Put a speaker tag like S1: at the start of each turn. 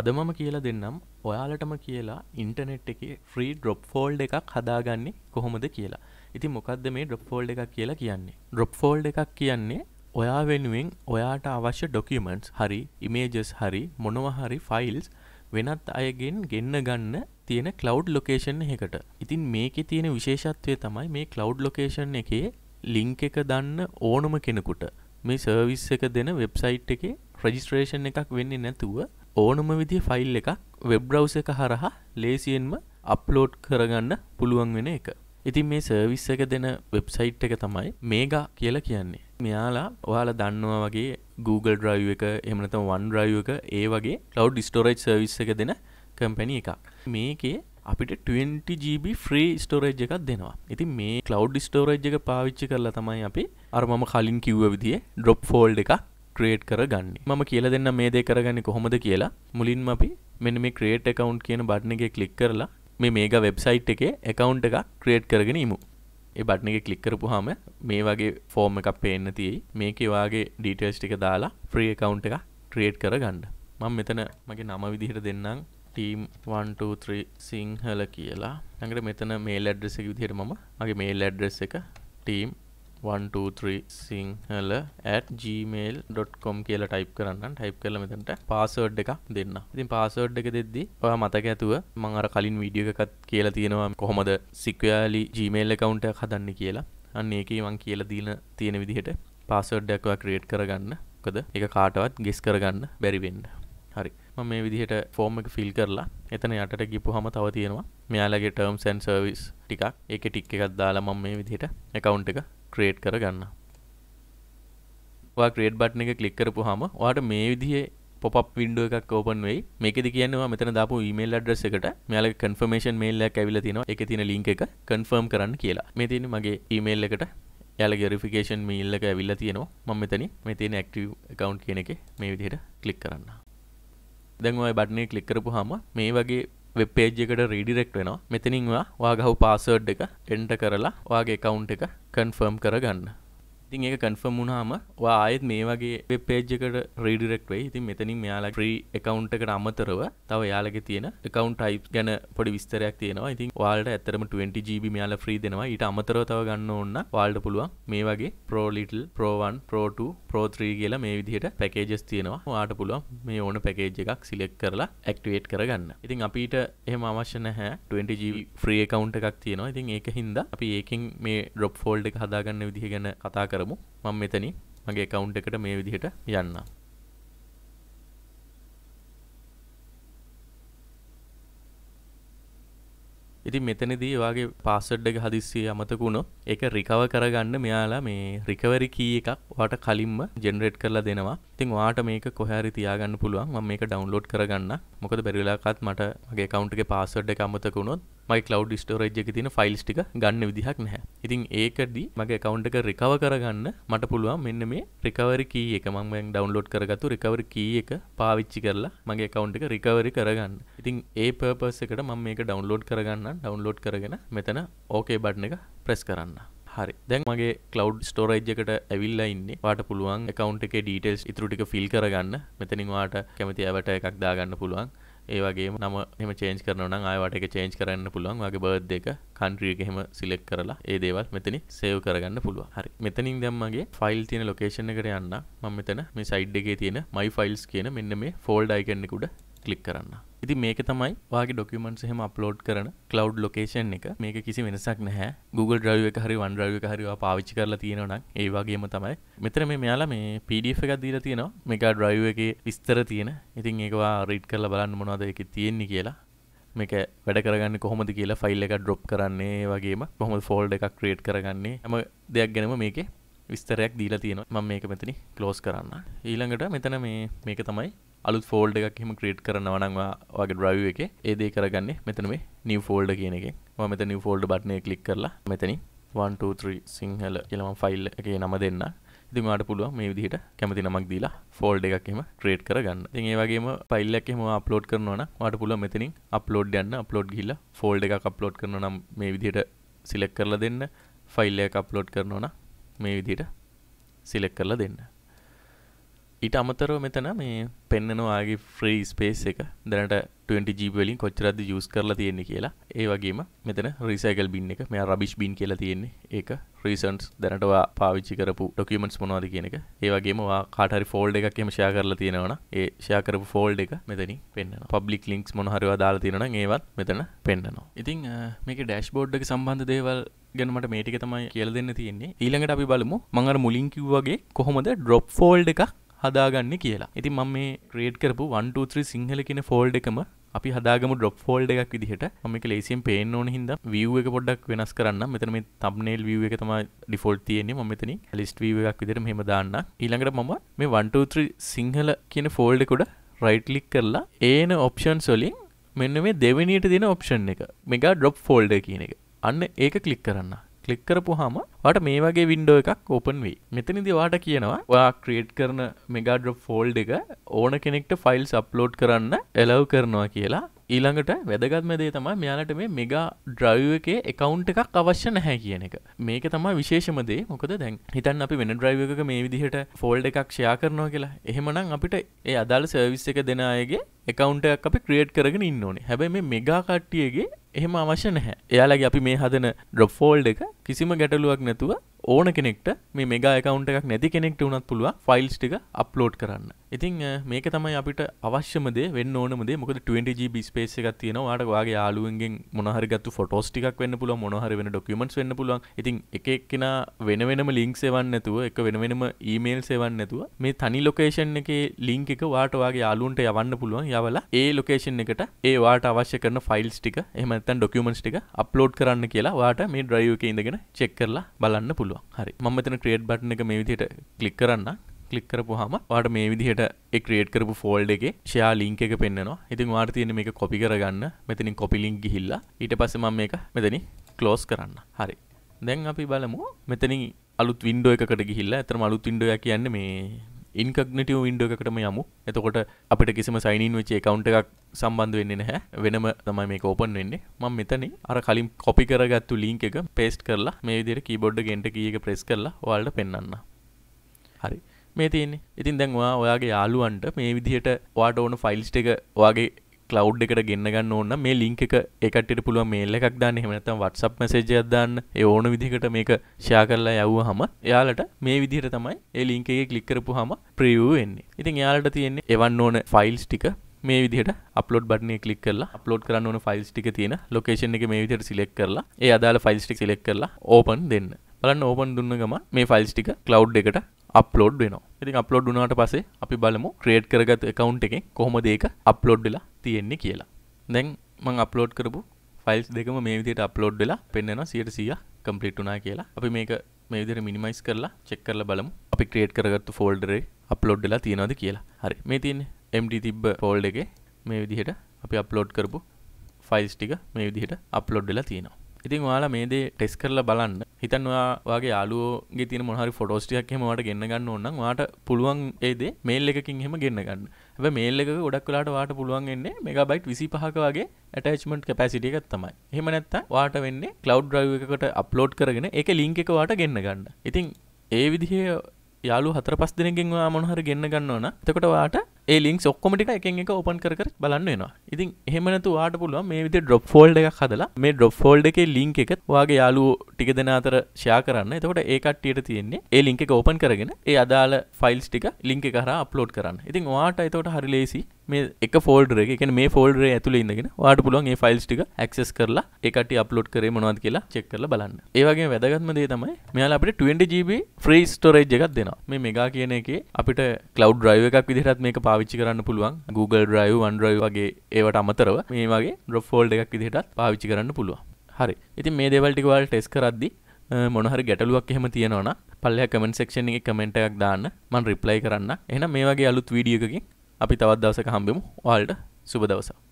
S1: අද මම කියලා දෙන්නම් ඔයාලටම කියලා ඉන්ටනෙට් එක ෆ්‍රී ඩොප් ෆෝල්් එකක් හදාගන්නේ කොහොමද කියලා ඉති මොකක්ද මේ ඩොප් ෆෝල්් එකක් කියලා කියන්නේ ඩොප් ෆෝල්් එකක් කියන්නේ ඔයා වෙනුවෙන් ඔයාට අවශ්‍ය ඩොකිමන්ටස් හරි ඉමේජස් හරි මොනවහරි ෆයිල්ස් වෙනත් අයගෙන් ගෙන්න්න ගන්න තියෙන කලව් ලොකේෂන් එකට ඉතින් මේක තියෙන විශේෂත්වය තමයි මේ කලව් ලොකේෂන් එකේ ලිංක එක දන්න ඕනම කෙනෙකුට මේ සර්විස් එක දෙන වෙබ්සයිට් එකේ ප්‍රජිස්ට්‍රේෂන් එකක් වෙන්නේ නැතුව ඕනම විදි ෆයිල් එකක් වෙබ්්‍රවස එක හරහා ලේසියෙන්ම අප්ලෝඩ් කරගන්න පුළුවන් වෙන එක ඉතින් මේ සර්විස් එක දෙන වෙබ්සයිට් එක තමයි මේගා කියලා කියන්නේ මෙයාලා ඔයාලා දන්නවා වගේ Google ඩ්‍රයි් එක එමනතම වන් ්‍රයි් එක ඒ වගේ ලව් ස්ටෝරජ් සර්විස් එක දෙන කම්පැනි එකක් මේකේ අපිට 20GB ෆ්‍රී ස්ටෝරජ් එකක් දෙනවා ඉතින් මේ කලව් ස්ටෝරජ් එක පාවිච්චි කරලා තමයි අපි අරමම කලින් කිව්ව විදිිය ඩොප් ෆෝල්් එකක් ක්‍රේට් කරගන්නේ මම කියල දෙන්න මේ දේ කරගන්න කොහොමද කියලා මුලින්ම අපි මෙන්න මේ ක්‍රේට් එකකවන්් කියන බට්න එක කලික් කරලා මේ මේක වෙබ්සයිට් එකේ එකකවන්් එක ක්‍රේට් කරගෙනීමමු ඒ බට්න එක කලික් කරපුහම මේ වගේ ෆෝර්ම එකක් පේන්න තියෙයි මේකේ වාගේ ඩීටේල්ස් ටික දාලා ෆ්‍රී එකකවන්් එක ක්‍රේට් කරගන්න මං මෙතන මගේ නම විදිහට දෙන්නම් ටීම් 123 සිංහල කියලා ඇඟට මෙතන මේල් ඇඩ්‍රෙස එක විදිහට මම මගේ මේල් ඇඩ්‍රෙස් එක ටීම් 123 සිංහල at gmail.com කියලා ටයිප් කරන්න ටයිප් කරල මෙතට පාසර්ඩ් එකක් දෙන්න ඉතින් පාසර්ඩ් එක දෙද්දි ඔයා මතක ඇතුව මං අර කලින් වීඩියෝ එකත් කියලා තියෙනවා කොහොමද සික්වයාලි ජීමේල් එකවුන්ට හදන්න කියලා අන්න ඒකේ මං කියලා දීන තියෙන විදිහට පාසර්ඩ්ඩක්වා ක්‍රියට් කරගන්න කොද එක කාටවත් ගෙස් කරගන්න බැරිවෙන්න හරි ම මේ විදිහට ෆෝර්ම එක ෆිල් කරලා එතන යටට ගිපු හම තව තියෙනවා මෙයාලගේ ටර්ම් සැන් සර්විස් ටිකක් එක ටික් එකත් දාලා මම මේ විදිහට එකවුන්් එක ක්‍රේට් කරගන්න ක්‍රේඩ් බට්න එක කලික් කරපු හම වාට මේ විදිහ පොප් විඩුව එකක් ෝපන් වේ මේකෙද කියනවා මෙතන දාපු ඊමේල් අඩ්‍රස් එකට මෙයාල කන්ෆර්මේෂන් මේල්ල ඇවිල තිනවා එක තින ලිංක එක කන්ෆර්ම් කරන්න කියලා මේ තියෙන මගේ ඊමේල් එකට යාල ගෙරිෆිකේෂන් මීල්ලක ඇවිල්ල තියෙනවා මම මෙතනි මේ තියෙන ඇක්ටව එකකවන්් කියන එක මේ විදිහට කලික් කරන්න දැන්වා බට්නේ කලික් කරපු හම මේ වගේ වෙබ්පේජකට රිඩිරෙක්් වෙනවා මෙතිනින්වා වාගහු පාසර්ඩ් එක එන්ට කරලා වාගේ කවුන්් එක කන්ෆර්ම් කරගන්න ඉතින් ඒ කන්ෆර්ම් වුණාම ඔයා ආයෙත් මේ වගේ වෙබ් පේජ් එකට රීඩිරෙක්ට් වෙයි. ඉතින් මෙතනින් මෙයාලා ෆ්‍රී account එකට අමතරව තව එයාලගේ තියෙන account types ගැන පොඩි විස්තරයක් තියෙනවා. ඉතින් ඔයාලට ඇත්තටම 20 GB මෙයාලා ෆ්‍රී දෙනවා. ඊට අමතරව තව ගන්න ඕන ඔයාලට පුළුවන් මේ වගේ Pro Little, Pro 1, Pro 2, Pro 3 කියලා මේ විදිහට පැකේජස් තියෙනවා. ඔයාට පුළුවන් මේ ඕන පැකේජ් එකක් සිලෙක්ට් කරලා ඇක්ටිවේට් කරගන්න. ඉතින් අපිට එහෙම අවශ්‍ය නැහැ 20 GB ෆ්‍රී account එකක් තියෙනවා. ඉතින් ඒක හින්දා අපි ඒකෙන් මේ drop fold එක හදාගන්න විදිහ ගැන කතා කරමු. කරමු මම මෙතනින් මගේ account එකට මේ විදිහට යන්නම් ඉතින් මෙතනදී වගේ පාස්සඩ් එක හදිස්සියේ අමතක වුණොත් ඒක රිකව කරගන්න මෙයාලා මේ රිකවරි කී එකක් ඔයාලට කලින්ම ජෙනරේට් කරලා දෙනවා. ඉතින් ඔයාට මේක කොහේ හරි තියාගන්න පුළුවන්. මම මේක ඩවුන්ලෝඩ් කරගන්න. මොකද බැරි වෙලාවකත් මට මගේ account එකේ password එක අමතක වුණොත් මයි කලව් ස්ටෝරජ් එක තින ෆයිල්ස් ටික ගන්න විදිහක් නැහැ ඉතින් ඒකද මගේ කවුන්ට එක රිකව කරගන්න මට පුළුවන් මෙන්න මේ රිකවරි කී එක මං ඩවන්ලෝඩ් කරගතු රිකවරි කී එක පාවිච්චි කරලා මගේ කවුන්ට එක රිකවරි කරගන්න ඉතින් ඒ පර්පස් එකට මම මේක ඩවන්ලෝඩ් කරගන්න ඩවන්ලෝඩ් කරගෙන මෙතන ඕකේ බඩ්න එක ප්‍රෙස් කරන්න හරි දැන් මගේ කලව් ස්ටෝරජ් එකට ඇවිල්ලා ඉන්න වාට පුළුවන් එකකවන්් එක ඩීටෙල්ස් ඉතුරටික ෆිල් කරගන්න මෙතනින් වාට කැමති ඇවට එකක් දාගන්න පුළුවන් ඒවගේ නම එම චේන්ජ කරන අයට එක චේන්ජ් කරන්න පුළුවන් වගේ බර්ද් එක කන්ට්‍රියක හෙම සිලෙක් කරලා ඒ දේවල් මෙතනි සේව් කරගන්න පුළුව හරි මෙතනින් දැම්මගේ ෆයිල් තියෙන ලොකේෂණ එකට යන්න මම මෙතන මේ සයිඩ් එකේ තියෙන මයි ෆයිල්ස් කියන මෙන්න මේ ෆෝල්ඩ් අයිකන්නෙකුඩ කලික් කරන්න ඉති මේක තමයි වගේ ඩොකමන්ස් හම අප්ලෝඩ් කරන කලව් ලොකේෂන් එක මේක කිසි වෙනසක් නැහැ Google ්‍රව හරි වන්ඩ්‍රව හරිවා පාවිච්චි කරලා තියෙනවනක් ඒවාගේම තමයි මෙතර මේ මෙයාලා මේ පඩ එකක් දීර තියෙනවා මේක ඩ්‍රයිව එක විස්තර තියෙන ඉතින් ඒවා රීට් කරල බලන්න මොනවාද එක තියෙන්නේ කියලා මේක වැඩ කරගන්න කොහොමද කියලා ෆයිල් එක ඩ්‍රොප් කරන්නේ වගේම කොහොම ෆෝල්ඩ එකක් ක්‍රේට් කරගන්නේ ඇම දෙයක් ගැනම මේක විස්තරයක් දීලා තියෙනවා මම මේක මෙතනි ක්ලෝස් කරන්න ඊළඟට මෙතන මේ මේක තමයි අලු ෆෝල්ඩ එකක් හෙම ක්‍රේට් කරනවනවා වගේ ඩ්‍රව් එක ඒදේ කරගන්න මෙතන මේ නිව ෆෝල්ඩ කියන එක මෙත නිව ෆෝල්ඩ බට්නය කලික් කරලා මෙතනි 123 සිංහල කියලම ෆයිල් එකේ නම දෙන්න දිමට පුළුව මේ විදිහට කැමති නමක් දීලා ෆෝල්ඩ එකක්ම ට්‍රේඩ් කරගන්න තින් ඒවගේම පයිල්ලක්ෙම අප්ලෝඩ් කරනවන වට පුළුව මෙතනින් අප්ලෝඩ් යන්න අප්ලෝඩ් ගිල්ල ෆෝල්ඩ එකක් අප්ලෝඩ් කරන නම් මේ විදිහට සිලෙක් කරලා දෙන්න ෆයිල්ල එක අප්ලෝඩ් කරනවන මේ විදිහට සිලෙක් කරලා දෙන්න ඊට අමතරව මෙතන මේ පෙන්න්නනවාගේ ෆ්‍රී ස්පේස් එක දැනට 20ජීවලින් කොච්චරද යස් කරලා තියෙන්නේ කියලා ඒ වගේම මෙතන රිසයිකල් බින් එක මෙයා රබිෂ් බින් කියලා තියෙන්නේ ඒක රීසන්ස් දැනටවා පාවිච්චි කරපු ඩොකමෙන්ට්ස් මොනවාද කියන එක ඒ වගේම කාටරි ෆෝල්ඩ් එකක් එම ෂයා කරලා තියෙනවන ඒ ෂයා කරපු ෆෝල්ඩ් එක මෙතනින් පෙන්න්න පබ්ලික් ලින්ක්ස් මොනහරිවා දාලා තියෙනන ඒවත් මෙතන පෙන්න්නනවා ඉතින් මේක ඩෑශ් බෝඩ් එක සම්බන්ධ දේවල් ගැනමට මේටික තමයි කියල දෙන්න තියෙන්නේ ඊළඟට අපි බලමු මඟර මුලින් කිව්වගේ කොහොමද ඩොප් ෆෝල්ඩ් එකක් හදාගන්න කියලා ඉති මම මේ ක්‍රේඩ් කරපු 123 සිංහල කියන ෆෝල්ඩ් එකම අපි හදාගම ඩොප් ෆෝල්ඩ එකක් විදිහට මක ලේසියෙන් පේන ඕන හිද වියව එක පොඩක් වෙනස් කරන්න මෙතන මේ තම්නේල් වියව එක තම ඩිෆෝල් තියන්නේ මෙතන ලිස්ට වීව එකක් විදිට මෙහෙම දාන්න ඊළඟට මම මේ 123 සිංහල කියන ෆෝල්ඩකුඩ රයිට්ලික් කරලා ඒන ඔප්ෂන් සොලින් මෙන්න මේ දෙවනියට දෙන ඔප්ෂන් එක මෙගා ඩොප් ෆෝල්ඩ කියන එක අන්න ඒක කලික් කරන්න කලික් කරපුහම වට මේ වගේ වින්ඩෝ එකක් ඕපන් වේ මෙතනිදි වාට කියනවා ඔයා ක්‍රේට් කරන මෙගාඩ ෆෝල්ඩ් එක ඕන කෙනෙක්ට ෆයිල්ස් අප්ලෝඩ් කරන්න එලව් කරනවා කියලා ඊළඟට වැදගත්මදේ තම මෙයාලට මේ මෙගා ඩ්‍රව් එක එකකවන්් එකක් අවශ්‍ය නැහැ කියන එක මේක තම විශේෂමදේ මොකද දැන් හිතන් අපි වෙන ඩ්‍රයිව එක මේ විදිහට ෆෝල්ඩ එකක් ෂයා කරනවා කියලා එහෙමනම් අපිට ඒ අදාළ සර්විස් එක දෙන අයගේ එකකවන්ට අපි ක්‍රියට් කරගෙන ඉන්න ඕනේ හැබැයි මේ මෙගා කට්ටියගේ එහෙම අවශ්‍ය නැහැ එයාලගේ අපි මේ හදන ඩොප්ෆෝල්් එක කිසිම ගැටලුවක් නැතුව ඕන කෙනෙක්ට මේ මෙගා එකකවන්ට එකක් නැති කෙනෙක්ට උනත් පුළුව ෆයිල්ස් ටික අප්ලෝඩ් කරන්න ඉතින් මේක තමයි අපිට අවශ්‍යමදේ වෙන්න ඕනමදේ මොකද 20GB ස්පේස් එකක් තියෙනවා වාට වාගේ යාළුවෙන්ගෙන් මොනහරි ගත්තු ෆොටෝස් ටිකක් වෙන්න පුළුවන් මොනහරි වෙන ඩොකියුමන්ට්ස් වෙන්න පුළුවන් ඉතින් එක එක්කෙනා වෙන වෙනම ලින්ක්ස් එවන්න නැතුව එක වෙන වෙනම ඊමේල් එවන්න නැතුව මේ තනි ලොකේෂන් එකේ ලින්ක් එක වාට වාගේ යාළුවන්ට යවන්න පුළුවන් යවලා ඒ ලොකේෂන් එකට ඒ වාට අවශ්‍ය කරන ෆයිල්ස් ටික එහෙම නැත්නම් ඩොකියුමන්ට්ස් ටික අප්ලෝඩ් කරන්න කියලා වාට මේ ඩ්‍රයිව් එකේ ඉඳගෙන දාගෙන චෙක් කරලා බලන්න පුළුවන් හරි මම මෙතන ක්‍රියේට් බටන් එක මේ විදිහට ක්ලික් කරන්න ක්ලික් කරපුවාම ඔයාලට මේ විදිහට ඒ ක්‍රියේට් කරපු ෆෝල්ඩර් එකේ ෂෙයා ලින්ක් එක පෙන්වනවා. ඉතින් ඔයාලට තියෙන්නේ මේක කොපි කරගන්න. මෙතනින් කොපි ලින්ක් ගිහිල්ලා ඊට පස්සේ මම මේක මෙතනින් ක්ලෝස් කරන්න. හරි. දැන් අපි බලමු මෙතනින් අලුත් වින්ඩෝ එකකට ගිහිල්ලා අතරම අලුත් වින්ඩෝ එක කියන්නේ මේ ඉන්කක්නටව ඉන්ඩෝ එකකටම යමු එතකොට අපිට කිසිම සයිනන් වෙච්චේ කවුන්ට එකක් සම්බන්ධ වෙන්නේ නැහැ වෙනම තමයි මේ කෝපන් වෙන්නේ මං මෙතන අර කලින් කොපි කරගත්තු ලිංක එක පේස්ට් කරලා මේ විදිර කීබොඩ් ගෙන්ට කියක ප්‍රෙස් කරලා වාල්ට පෙන්න්න හරි මේ තියන්නේ ඉතින් දැන්වා ඔයාගේ යාලුවන්ට මේ විදිහට වාට ඕන ෆයිල්ස්ට එක වගේ කලව් එකට ගන්න ඕන්න මේ ලිංක එකට පුළුව මේල්ල එකක් දාන්න හෙමනතම් වටසප් මසේජයක් දාන්න ඕන විදිහකට මේක ෂයා කරලා යව්ව හම යාලට මේ විදිහට තමයි ඒ ලිංකේ කලික්කරපු හම ප්‍රියූ වෙන්නේ ඉතින් යාලට තියෙන්නේ එවන් ඕන ෆයිල්ස් ටික මේ විදිහට අප්ලෝඩ් බටනේ කලික් කරලා අප්ලෝඩ් කරන්න ඕන ෆයිල්ස් ටික තියෙන ලොකේෂන් එක මේ විදිහට සිලෙක්ට් කරලා ඒ අදාළ ෆයිල්ස් ටික සිලෙක්ට් කරලා ඕපන් දෙන්න බලන්න ඕපන් දුන්න ගම මේ ෆයිල්ස් ටික ක්ලව් එකට අප්ලෝඩ් වෙන ඉතින් අප්ලෝඩ් වුණට පසේ අපි බලමු ක්‍රේට් කරගත් එකකවුන්් එකෙන් කොහොම දෙක අප්ලෝඩ් වෙලා තියෙන්නේ කියලා දැන් මං අප්ලෝඩ් කරපු ෆයිල්ස් දෙකම මේ විදියට අප්ලෝඩ් වෙලා පෙන්න්නවා සියට සිය කම්පලිට් වනා කියලා අපි මේක මේ විදිර මිනිමයිස් කරලා චෙක් කරලා බලමු අපි ක්‍රේට් කරගත්තු ෆෝල්ඩරේ අප්ලෝඩ් වෙලා තියෙනවද කියලා හරි මේ තියන්නේ MD තිබ්බ ෆෝල්ඩ එක මේ විදිහට අපි අප්ලෝඩ් කරපු ෆයිල්ස් ටික මේ විදිහට අප්ලෝඩ් වෙලා තියෙනවා ඉතින් වාලා මේදේ ටෙස් කරලා බලන්න හිතන්වාගේ යාලුවගේ තින මොහරි ෆොටෝස්ටියක් හෙමට ගන්න ගන්න ඕන්න වාට පුළුවන් ඒදේ මේල් එකකින් හෙම ගන්න ගන්න ඇ මේල්ලක ගොඩක් කලාට වාට පුළුවන් එන්නේ මෙගබයිට් විසි පහක වගේ ඇටච්මට් කැපැසිටිය එකත් තමයි හෙමනැත්ත වාට වෙන්නේ කලව් ්‍රව එකට අප්ලෝඩ් කරගෙන එක ලිංක එක වාට ගන්න ගන්න ඉතින් ඒ විදිහ යාලු හතර පස් දෙනගෙන්වා මොහර ගන්න ගන්නවන තකොට වාට ඒ ලින්ක් ඔක්කොමටික එක එක ඔපන් කර බලන්න වෙනවා ඉතින් එහෙමනතු වාට පුළුව මේ විදි ඩොප් ෆෝල්ඩ එකක් හදලා මේ ඩොප් ෆෝල්ඩ එකේ ලින්ක් එකත් වගේ යාලු ටික දෙෙන අතර ශා කරන්න එතකොට ඒකට්ටියට තියෙන්නේ ඒ ලින්ක එක ඕපන් කරගෙන ඒ අදාල ෆයිල්ස් ටික ලින්ක කර අප්ලෝඩ් කරන්න ඉතින් වාට අතවට හරිලේසි මේ එක ෆෝල්ඩර එක මේ ෆෝල්ඩරේ ඇතුළ ඉඳගෙන වාට පුළුවන් ඒ ෆයිල්ස් ටික ඇක්සස් කරලා ඒකට අප්ලෝඩ් කරේ මොනවද කියලා චෙක් කරලා බලන්න. ඒ වගේම වැදගත්ම දේ තමයි මෙයාලා අපිට 20 GB free storage එකක් දෙනවා. මේ මෙගා කියන එකේ අපිට cloud drive එකක් විදිහටත් මේක පාවිච්චි කරන්න පුළුවන්. Google Drive, OneDrive වගේ ඒවට අමතරව මේ වගේ drop folder එකක් විදිහටත් පාවිච්චි කරන්න පුළුවන්. හරි. ඉතින් මේ දේවල් ටික ඔයාලා ටෙස්ට් කරද්දි මොනහරි ගැටලුවක් එහෙම තියෙනවා නම් පල්ලෙහා කමෙන්ට් සෙක්ෂන් එකේ කමෙන්ට් එකක් දාන්න මම රිප්ලයි කරන්න. එහෙනම් මේ වගේ අලුත් වීඩියෝ එකකින් අපි තවත් දවසක හම්බෙමු ඔයාලට සුබ දවසක්